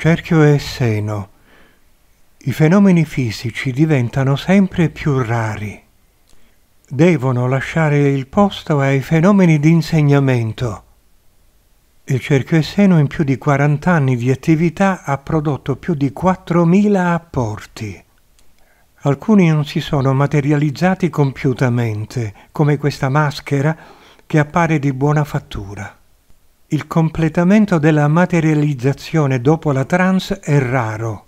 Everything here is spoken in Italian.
Cerchio e seno. I fenomeni fisici diventano sempre più rari. Devono lasciare il posto ai fenomeni di insegnamento. Il cerchio e seno in più di 40 anni di attività ha prodotto più di 4.000 apporti. Alcuni non si sono materializzati compiutamente, come questa maschera che appare di buona fattura. Il completamento della materializzazione dopo la trans è raro.